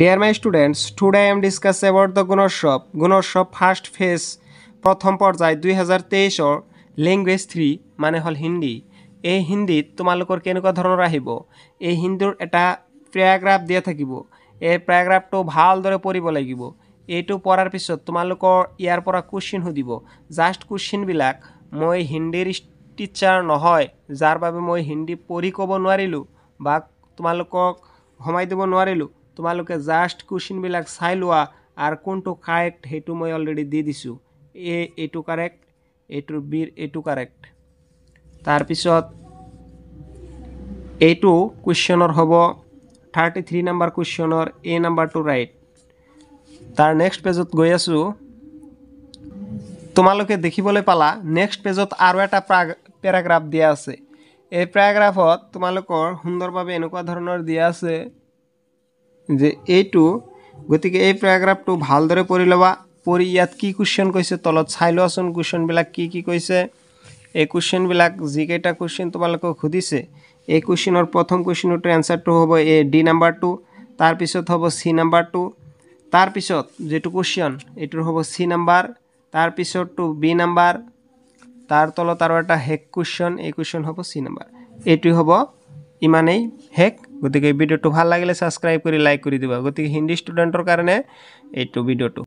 deer my students today I am discuss about the Gunotsav Gunotsav first phase প্রথম পর্যায় দুই হাজার তেইশৰ লেংগুৱেজ থ্ৰী মানে হ'ল হিন্দী এই হিন্দীত তোমালোকৰ কেনেকুৱা ধৰণৰ আহিব এই হিন্দীৰ এটা পেৰাগ্ৰাফ দিয়া থাকিব এই পেৰাগ্ৰাফটো ভালদৰে পঢ়িব লাগিব এইটো পঢ়াৰ পিছত তোমালোকৰ ইয়াৰ পৰা কুৱেশ্যন সুধিব জাষ্ট কুৱেশ্যনবিলাক মই হিন্দীৰ টিচাৰ নহয় যাৰ বাবে মই হিন্দী পঢ়ি ক'ব নোৱাৰিলোঁ বা তোমালোকক সোমাই দিব নোৱাৰিলোঁ তোমালোকে জাষ্ট কুৱেশ্যনবিলাক চাই লোৱা আৰু কোনটো কাৰেক্ট সেইটো মই অলৰেডি দি দিছোঁ এ এইটো কাৰেক্ট এইটো বিৰ এইটো কাৰেক্ট তাৰপিছত এইটো কুৱেশ্যনৰ হ'ব থাৰ্টি থ্ৰী নাম্বাৰ কুৱেশ্যনৰ এ নম্বৰটো ৰাইট তাৰ নেক্সট পেজত গৈ আছোঁ তোমালোকে দেখিবলৈ পালা নেক্সট পেজত আৰু এটা পেৰাগ্ৰাফ দিয়া আছে এই পেৰাগ্ৰাফত তোমালোকৰ সুন্দৰভাৱে এনেকুৱা ধৰণৰ দিয়া আছে যে এইটো গতিকে এই পেৰাগ্ৰাফটো ভালদৰে পঢ়ি ল'বা পঢ়ি ইয়াত কি কুৱেশ্যন কৈছে তলত চাই লোৱাচোন কুৱেশ্যনবিলাক কি কি কৈছে এই কুৱেশ্যনবিলাক যিকেইটা কুৱেশ্যন তোমালোকক সুধিছে এই কুৱেশ্যনৰ প্ৰথম কুৱেশ্যনটোৰ এনচাৰটো হ'ব এ ডি নাম্বাৰটো তাৰপিছত হ'ব চি নাম্বাৰটো তাৰপিছত যিটো কুৱেশ্যন এইটোৰ হ'ব চি নাম্বাৰ তাৰপিছৰটো বি নাম্বাৰ তাৰ তলত আৰু এটা হেক কুৱেশ্যন এই কুৱেশ্যন হ'ব চি নাম্বাৰ এইটোৱে হ'ব ইমানেই হেক গতিকে এই ভিডিওটো ভাল লাগিলে সাবস্ক্রাইব করে লাইক করে দিবা গতিকে হিন্দি স্টুডেন্টর কারণে এইটো ভিডিওটো